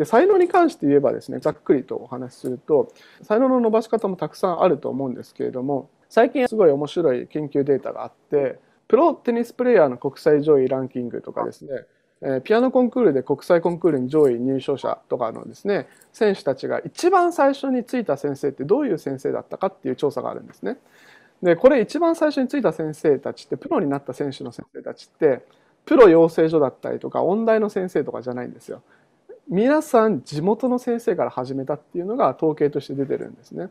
で才能に関して言えばですねざっくりとお話しすると才能の伸ばし方もたくさんあると思うんですけれども最近すごい面白い研究データがあってプロテニスプレーヤーの国際上位ランキングとかですねえピアノコンクールで国際コンクールに上位入賞者とかのですね選手たちが一番最初についた先生ってどういう先生だったかっていう調査があるんですね。でこれ一番最初についた先生たちってプロになった選手の先生たちってプロ養成所だったりとか音大の先生とかじゃないんですよ。皆さん地元の先生から始めたっていうのが統計として出てるんですね。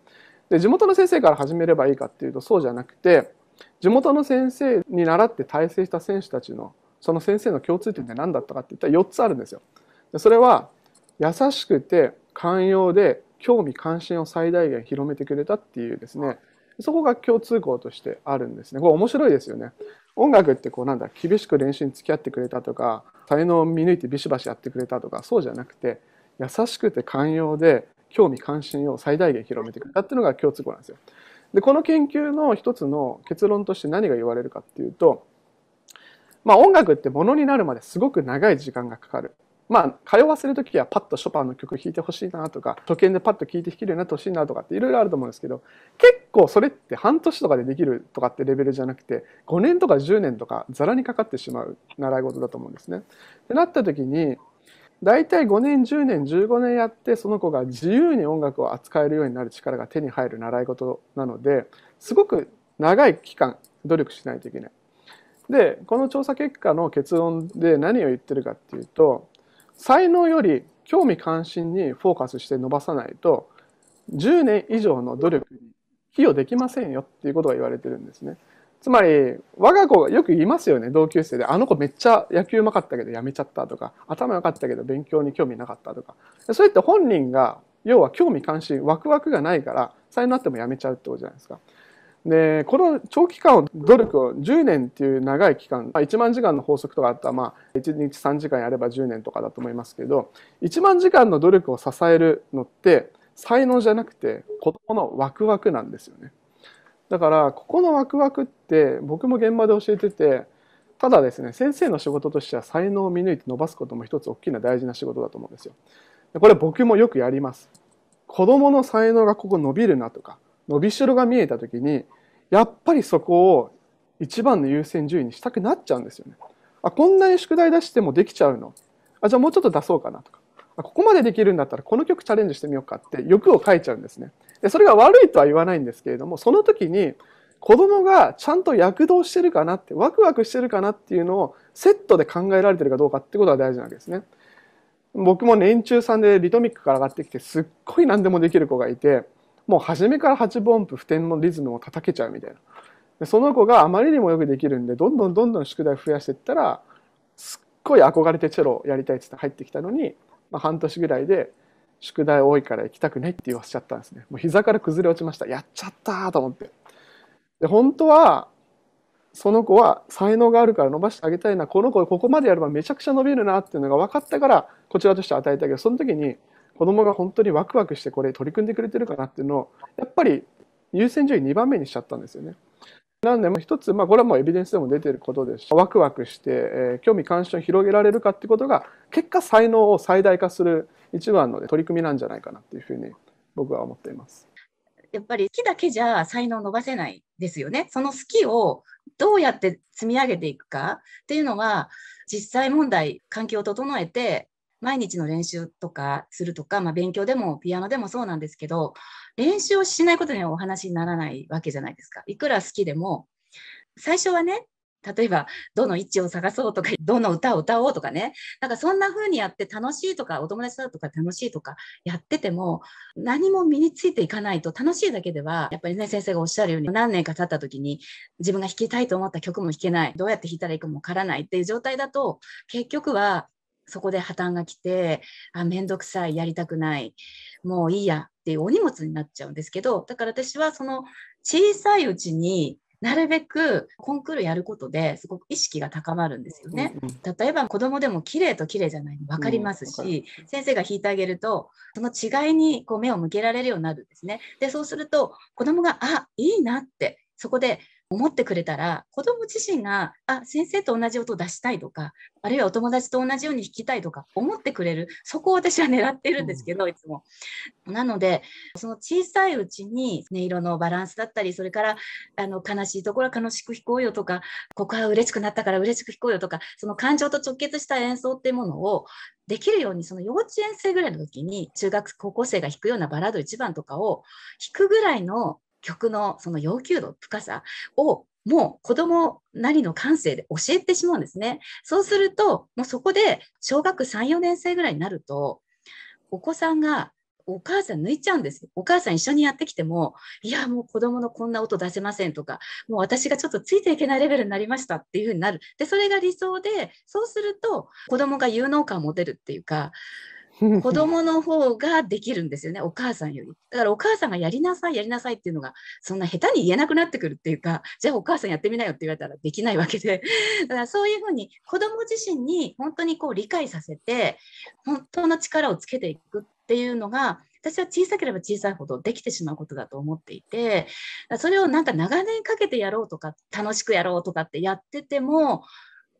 で地元の先生から始めればいいかっていうとそうじゃなくて地元の先生に習って大成した選手たちのその先生の共通点って何だったかっていったら4つあるんですよ。でそれは優しくて寛容で興味関心を最大限広めてくれたっていうですねそこが共通項としてあるんですね。これ面白いですよね。音楽ってこうなんだ厳しく練習に付き合ってくれたとか才能を見抜いてビシバシやってくれたとかそうじゃなくて優しくて寛容で興味関心を最大限広めてくれたっていうのが共通項なんですよ。でこの研究の一つの結論として何が言われるかっていうと、まあ、音楽ってものになるまですごく長い時間がかかる。まあ、通わせる時はパッとショパンの曲弾いてほしいなとか、時計でパッと聴いて弾けるようになってほしいなとかっていろいろあると思うんですけど、結構それって半年とかでできるとかってレベルじゃなくて、5年とか10年とかざらにかかってしまう習い事だと思うんですね。でなった時に、だいたい5年10年15年やってその子が自由に音楽を扱えるようになる力が手に入る習い事なのですごく長い期間努力しないといけない。でこの調査結果の結論で何を言ってるかっていうと才能より興味関心にフォーカスして伸ばさないと10年以上の努力に寄与できませんよっていうことが言われてるんですね。つまり我が子がよく言いますよね同級生であの子めっちゃ野球うまかったけどやめちゃったとか頭良かったけど勉強に興味なかったとかそうやって本人が要は興味関心ワクワクがないから才能あってもやめちゃうってことじゃないですか。でこの長期間を努力を10年っていう長い期間1万時間の法則とかあったら、まあ、1日3時間やれば10年とかだと思いますけど1万時間の努力を支えるのって才能じゃなくて子供のワクワクなんですよねだからここのワクワクって僕も現場で教えててただですね先生の仕事としては才能を見抜いて伸ばすことも一つ大きな大事な仕事だと思うんですよこれ僕もよくやります子供の才能がここ伸びるなとか伸びしろが見えた時にやっぱりそこを一番の優先順位にしたくなっちゃうんですよね。あこんなに宿題出してもできちゃうのあじゃあもうちょっと出そうかなとかあここまでできるんだったらこの曲チャレンジしてみようかって欲をかいちゃうんですね。でそれが悪いとは言わないんですけれどもその時に子供がちゃんと躍動してるかなってワクワクしてるかなっていうのをセットで考えられてるかどうかってことが大事なわけですね。僕も年中さんでリトミックから上がってきてすっごい何でもできる子がいてもう初めから8分音符普天のリズムを叩けちゃうみたいな。でその子があまりにもよくできるんでどんどんどんどん宿題増やしていったらすっごい憧れてチェロやりたいっつって入ってきたのに、まあ、半年ぐらいで宿題多いから行きたくないって言わせちゃったんですね。もう膝から崩れ落ちました。やっちゃったと思って。で本当はその子は才能があるから伸ばしてあげたいなこの子ここまでやればめちゃくちゃ伸びるなっていうのが分かったからこちらとして与えたけどその時に子供が本当にワクワクしてこれ取り組んでくれてるかなっていうのを、やっぱり優先順位2番目にしちゃったんですよね。なんで、一つ、まあ、これはもうエビデンスでも出てることですし、ワクワクして、えー、興味関心を広げられるかってことが、結果才能を最大化する一番の取り組みなんじゃないかなっていうふうに僕は思っています。やっぱり好きだけじゃ才能を伸ばせないですよね。その好きをどうやって積み上げていくかっていうのが実際問題環境を整えて毎日の練習とかするとか、まあ、勉強でもピアノでもそうなんですけど練習をしないことにはお話にならないわけじゃないですかいくら好きでも最初はね例えばどの位置を探そうとかどの歌を歌おうとかねなんかそんな風にやって楽しいとかお友達だとか楽しいとかやってても何も身についていかないと楽しいだけではやっぱりね先生がおっしゃるように何年か経った時に自分が弾きたいと思った曲も弾けないどうやって弾いたらいいかもわからないっていう状態だと結局はそこで破綻が来てあ面倒くさいやりたくないもういいやっていうお荷物になっちゃうんですけどだから私はその小さいうちになるべくコンクールやることですごく意識が高まるんですよね。例えば子供でも綺麗と綺麗じゃないの分かりますし、先生が弾いてあげるとその違いにこう目を向けられるようになるんですね。でそうすると子供が「あいいな」ってそこで思ってくれたら子ども自身があ先生と同じ音を出したいとかあるいはお友達と同じように弾きたいとか思ってくれるそこを私は狙ってるんですけど、うん、いつも。なのでその小さいうちに音色のバランスだったりそれからあの悲しいところは悲しく弾こうよとかここは嬉しくなったから嬉しく弾こうよとかその感情と直結した演奏っていうものをできるようにその幼稚園生ぐらいの時に中学高校生が弾くようなバラード1番とかを弾くぐらいの曲のその要求度、深さをもう子供なりの感性で教えてしまうんですね。そうすると、もうそこで小学3、4年生ぐらいになると、お子さんがお母さん抜いちゃうんですお母さん一緒にやってきても、いや、もう子供のこんな音出せませんとか、もう私がちょっとついていけないレベルになりましたっていうふうになる。で、それが理想で、そうすると子供が有能感を持てるっていうか、子供の方ができるんですよね、お母さんより。だからお母さんがやりなさい、やりなさいっていうのが、そんな下手に言えなくなってくるっていうか、じゃあお母さんやってみなよって言われたらできないわけで、だからそういうふうに子供自身に本当にこう理解させて、本当の力をつけていくっていうのが、私は小さければ小さいほどできてしまうことだと思っていて、それをなんか長年かけてやろうとか、楽しくやろうとかってやってても、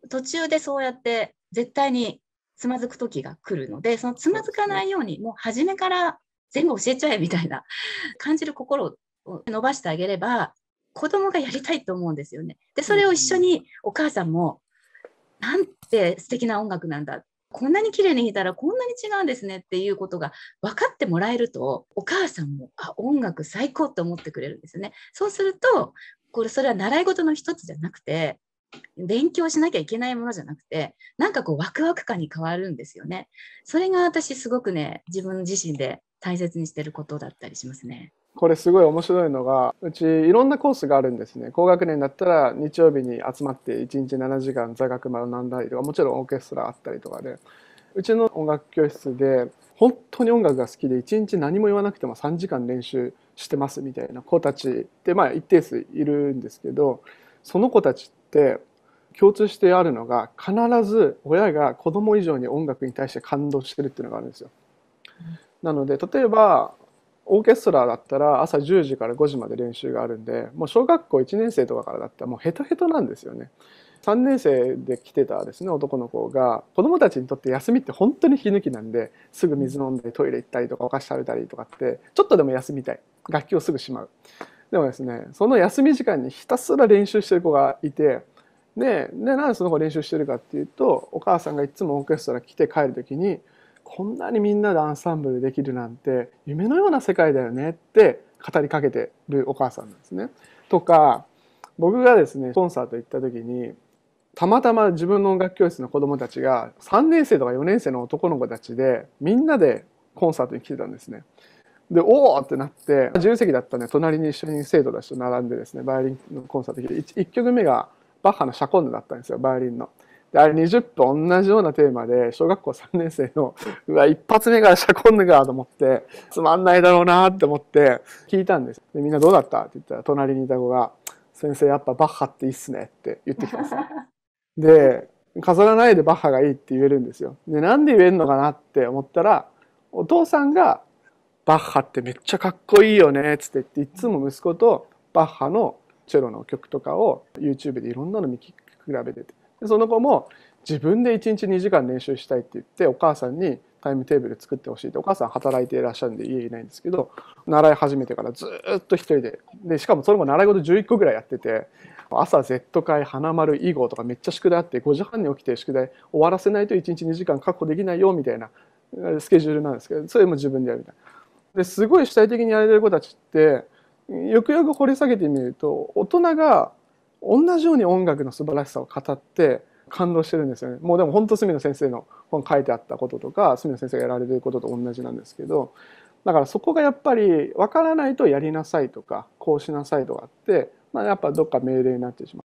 途中でそうやって絶対につまずく時が来るのでそのつまずかないようにもう初めから全部教えちゃえみたいな 感じる心を伸ばしてあげれば子供がやりたいと思うんですよね。でそれを一緒にお母さんも「なんて素敵な音楽なんだ」こんなに綺麗に弾いたらこんなに違うんですねっていうことが分かってもらえるとお母さんもあ音楽最高って思ってくれるんですよね。そうするとこれそれは習い事の一つじゃなくて勉強しなきゃいけないものじゃなくてなんかこうワクワク感に変わるんですよねそれが私すごくね自分自身で大切にしてることだったりしますねこれすごい面白いのがうちいろんなコースがあるんですね高学年だったら日曜日に集まって1日7時間座学学んだりとかもちろんオーケストラあったりとかでうちの音楽教室で本当に音楽が好きで1日何も言わなくても3時間練習してますみたいな子たちってまあ一定数いるんですけどその子たちって共通してあるのが必ず親が子供以上に音楽に対して感動してるっていうのがあるんですよ。なので例えばオーケストラだったら朝10時から5時まで練習があるんでもう小学校1年生とかからだったらもうヘトヘトなんですよね。3年生で来てたですね男の子が子供たちにとって休みって本当に引き抜きなんですぐ水飲んでトイレ行ったりとかお菓子食べたりとかってちょっとでも休みたい楽器をすぐしまう。でもですね、その休み時間にひたすら練習してる子がいて、で、でなんでその子練習してるかっていうと、お母さんがいつもオーケストラ来て帰る時に、こんなにみんなでアンサンブルできるなんて、夢のような世界だよねって語りかけてるお母さんなんですね。とか、僕がですね、コンサート行った時に、たまたま自分の音楽教室の子供たちが3年生とか4年生の男の子たちでみんなでコンサートに来てたんですね。で、おおってなって、自由席だったんで、隣に一緒に生徒たちと並んでですね、バイオリンのコンサートでて、1曲目がバッハのシャコンヌだったんですよ、バイオリンの。で、あれ20分同じようなテーマで、小学校3年生の、うわ、一発目からシャコンヌがと思って、つまんないだろうなって思って、聞いたんです。で、みんなどうだったって言ったら、隣にいた子が、先生やっぱバッハっていいっすねって言ってきたんですよ。で、飾らないでバッハがいいって言えるんですよ。で、なんで言えるのかなって思ったら、お父さんがバッハってめっちゃかっこいいよねっつって言っていつも息子とバッハのチェロの曲とかを YouTube でいろんなの見比べててでその子も自分で1日2時間練習したいって言ってお母さんにタイムテーブル作ってほしいってお母さん働いていらっしゃるんで家いないんですけど習い始めてからずっと一人ででしかもそれも習い事11個ぐらいやってて朝 Z 会花丸囲碁とかめっちゃ宿題あって5時半に起きて宿題終わらせないと1日2時間確保できないよみたいなスケジュールなんですけどそれも自分でやるみたいな。ですごい主体的にやれてる子たちってよくよく掘り下げてみると大人が同じように音楽の素晴らしさを語って感動してるんですよねもうでも本当隅野先生の本書いてあったこととか隅野先生がやられてることと同じなんですけどだからそこがやっぱり分からないとやりなさいとかこうしなさいとかって、まあ、やっぱどっか命令になってしまう。